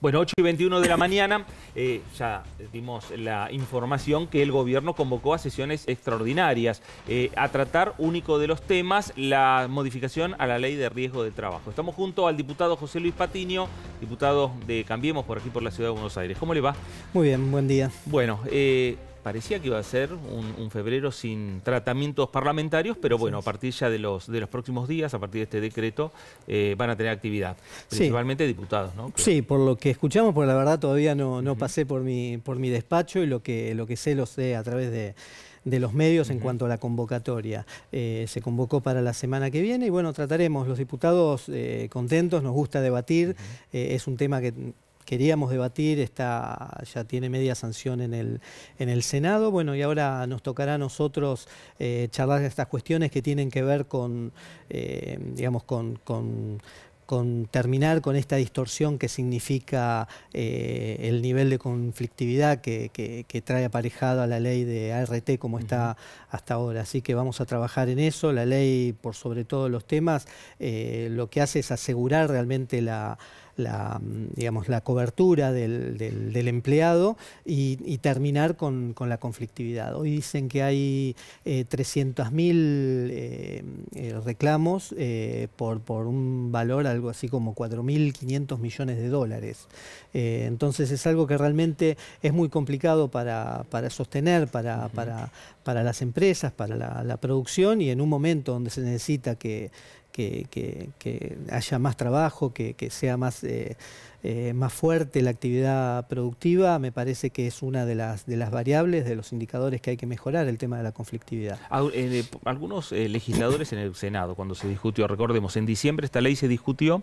Bueno, 8 y 21 de la mañana eh, ya dimos la información que el gobierno convocó a sesiones extraordinarias eh, a tratar único de los temas, la modificación a la ley de riesgo de trabajo. Estamos junto al diputado José Luis Patiño, diputado de Cambiemos por aquí por la Ciudad de Buenos Aires. ¿Cómo le va? Muy bien, buen día. Bueno, eh, parecía que iba a ser un, febrero sin tratamientos parlamentarios, pero bueno, a partir ya de los, de los próximos días, a partir de este decreto, eh, van a tener actividad, principalmente diputados, ¿no? Sí, por lo que escuchamos, por la verdad todavía no, no pasé por mi, por mi despacho y lo que, lo que sé lo sé a través de los medios en cuanto a la convocatoria. Eh, se convocó para la semana que viene y bueno, trataremos. Los diputados eh, contentos, nos gusta debatir, es un tema que queríamos debatir, ya tiene media sanción en el, en el Senado. Bueno, y ahora nos tocará a nosotros eh, charlar estas cuestiones que tienen que ver con, eh, digamos, con, terminar con esta distorsión que significa eh, el nivel de conflictividad que, trae aparejado a la ley de ART como está hasta ahora. Así que vamos a trabajar en eso. La ley, por sobre todos los temas, eh, lo que hace es asegurar realmente la la, digamos, la cobertura del, empleado y, terminar con, la conflictividad. Hoy dicen que hay 300.000 eh, eh, eh, reclamos por, por un valor algo así como 4.500 millones de dólares. entonces es algo que realmente es muy complicado para, sostener, para, las empresas, para la producción y en un momento donde se necesita que que, haya más trabajo, que, sea más, eh, eh, más fuerte la actividad productiva, me parece que es una de las, de las variables, de los indicadores que hay que mejorar, el tema de la conflictividad. Eh, algunos legisladores en el Senado, cuando se discutió, recordemos, en diciembre esta ley se discutió,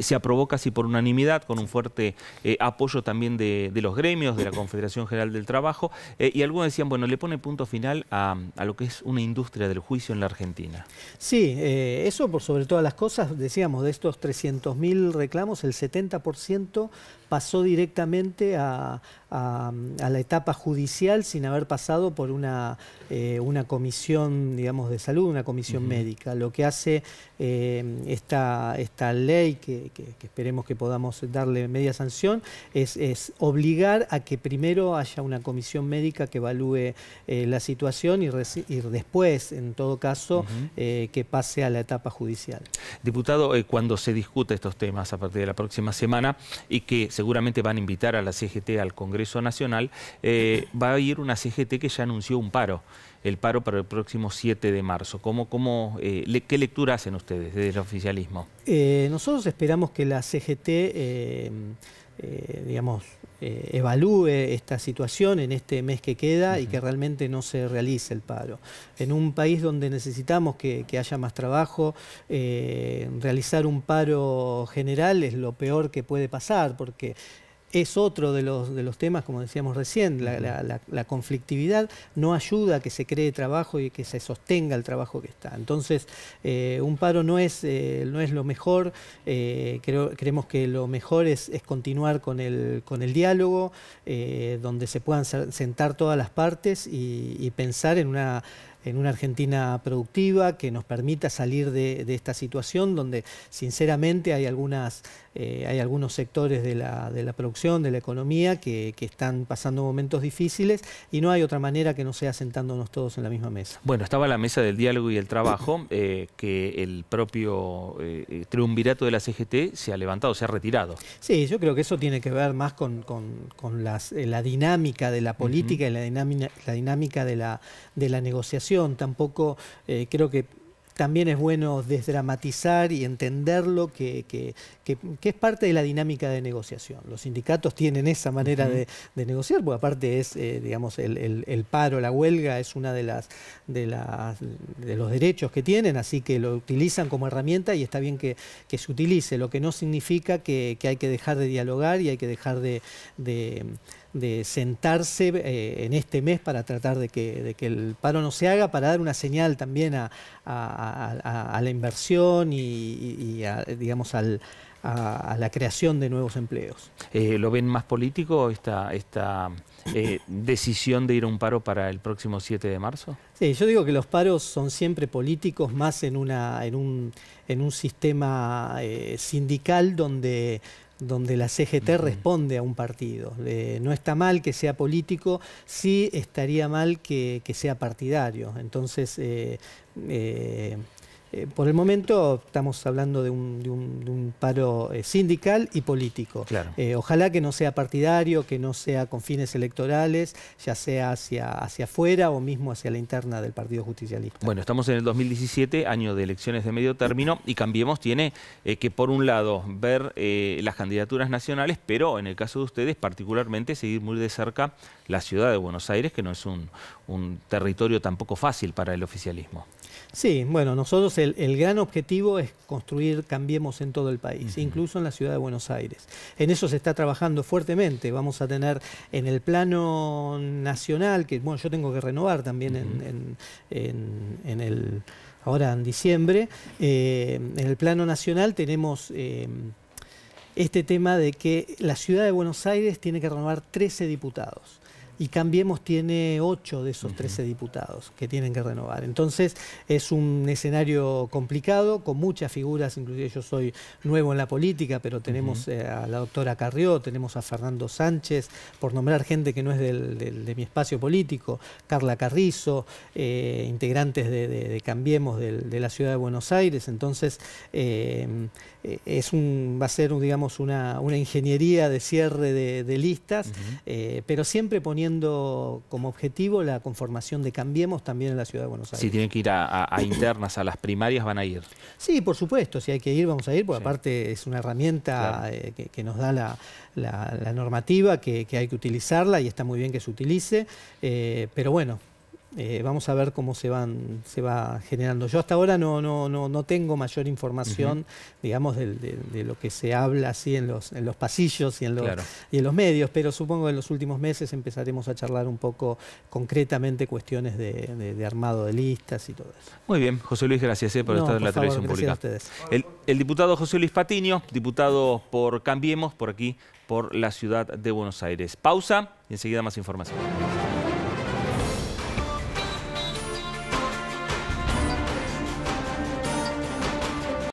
se aprobó casi por unanimidad, con un fuerte apoyo también de, los gremios, de la Confederación General del Trabajo, y algunos decían, bueno, le pone punto final a, lo que es una industria del juicio en la Argentina. Sí, eso por sobre todas las cosas, decíamos, de estos 300.000 reclamos, el 70% pasó directamente a, la etapa judicial sin haber pasado por una, eh, una comisión, digamos, de salud, una comisión médica. Lo que hace eh, esta, esta ley, que, esperemos que podamos darle media sanción, es, obligar a que primero haya una comisión médica que evalúe eh, la situación y, después, en todo caso, que pase a la etapa judicial. Diputado, cuando se discute estos temas a partir de la próxima semana y que seguramente van a invitar a la CGT al Congreso Nacional, eh, va a ir una CGT que ya anunció un paro, el paro para el próximo 7 de marzo. ¿Cómo, cómo, eh, ¿Qué lectura hacen ustedes desde el oficialismo? Eh, nosotros esperamos que la CGT, digamos, eh, evalúe esta situación en este mes que queda y que realmente no se realice el paro. En un país donde necesitamos que, haya más trabajo, eh, realizar un paro general es lo peor que puede pasar porque es otro de los, de los temas, como decíamos recién, la, conflictividad no ayuda a que se cree trabajo y que se sostenga el trabajo que está. Entonces, eh, un paro no es, eh, no es lo mejor, eh, creemos que lo mejor es, continuar con el, con el diálogo, donde se puedan sentar todas las partes y, pensar en una en una Argentina productiva que nos permita salir de, esta situación donde sinceramente hay algunas, eh, hay algunos sectores de la, producción, de la economía, que, están pasando momentos difíciles y no hay otra manera que no sea sentándonos todos en la misma mesa. Bueno, estaba la mesa del diálogo y el trabajo eh, que el propio eh, triunvirato de la CGT se ha levantado, se ha retirado. Sí, yo creo que eso tiene que ver más con, la dinámica de la política y la dinámica, la dinámica de, de la negociación. Tampoco creo que también es bueno desdramatizar y entenderlo, que, que, es parte de la dinámica de negociación. Los sindicatos tienen esa manera de, negociar, porque aparte es, eh, digamos, el, paro, la huelga es uno de las, de los derechos que tienen, así que lo utilizan como herramienta y está bien que, se utilice, lo que no significa que, hay que dejar de dialogar y hay que dejar de de sentarse eh, en este mes para tratar de que, el paro no se haga, para dar una señal también a, la inversión y, digamos, a, la creación de nuevos empleos. Eh, ¿Lo ven más político esta, esta eh, decisión de ir a un paro para el próximo 7 de marzo? Sí, yo digo que los paros son siempre políticos, más en, una, en, un, en un sistema sindical donde donde la CGT responde a un partido. Eh, no está mal que sea político, sí estaría mal que, sea partidario. Entonces, eh, eh, eh, por el momento estamos hablando de un, paro eh, sindical y político. Eh, ojalá que no sea partidario, que no sea con fines electorales, ya sea hacia, hacia afuera o mismo hacia la interna del Partido Justicialista. Bueno, estamos en el 2017, año de elecciones de medio término, y Cambiemos tiene que, por un lado, ver las candidaturas nacionales, pero en el caso de ustedes, particularmente, seguir muy de cerca la ciudad de Buenos Aires, que no es un, un territorio tampoco fácil para el oficialismo. Sí, bueno, nosotros el, gran objetivo es construir Cambiemos en todo el país, incluso en la ciudad de Buenos Aires. En eso se está trabajando fuertemente. Vamos a tener en el plano nacional, que bueno, yo tengo que renovar también en, el ahora en diciembre, eh, en el plano nacional tenemos eh, este tema de que la ciudad de Buenos Aires tiene que renovar 13 diputados y Cambiemos tiene 8 de esos 13 diputados que tienen que renovar. Entonces es un escenario complicado, con muchas figuras, inclusive yo soy nuevo en la política, pero tenemos eh, a la doctora Carrió, tenemos a Fernando Sánchez, por nombrar gente que no es de mi espacio político, Carla Carrizo, eh, integrantes de, Cambiemos de la ciudad de Buenos Aires. Entonces eh, es un, va a ser, digamos, una, ingeniería de cierre de, listas, pero siempre poniendo como objetivo la conformación de Cambiemos también en la ciudad de Buenos Aires. Si tienen que ir a, internas, a las primarias, van a ir. Sí, por supuesto, si hay que ir, vamos a ir, porque aparte es una herramienta eh, que, nos da la, normativa, que, hay que utilizarla y está muy bien que se utilice, eh, pero bueno, eh, vamos a ver cómo se van se va generando. Yo hasta ahora no no no, no tengo mayor información, digamos, de, lo que se habla así en los en los pasillos y en los y en los medios, pero supongo que en los últimos meses empezaremos a charlar un poco concretamente cuestiones de, armado de listas y todo eso. Muy bien, José Luis, gracias eh, por estar en la televisión pública. A ustedes. El, el diputado José Luis Patiño, diputado por Cambiemos, por aquí, por la ciudad de Buenos Aires. Pausa y enseguida más información.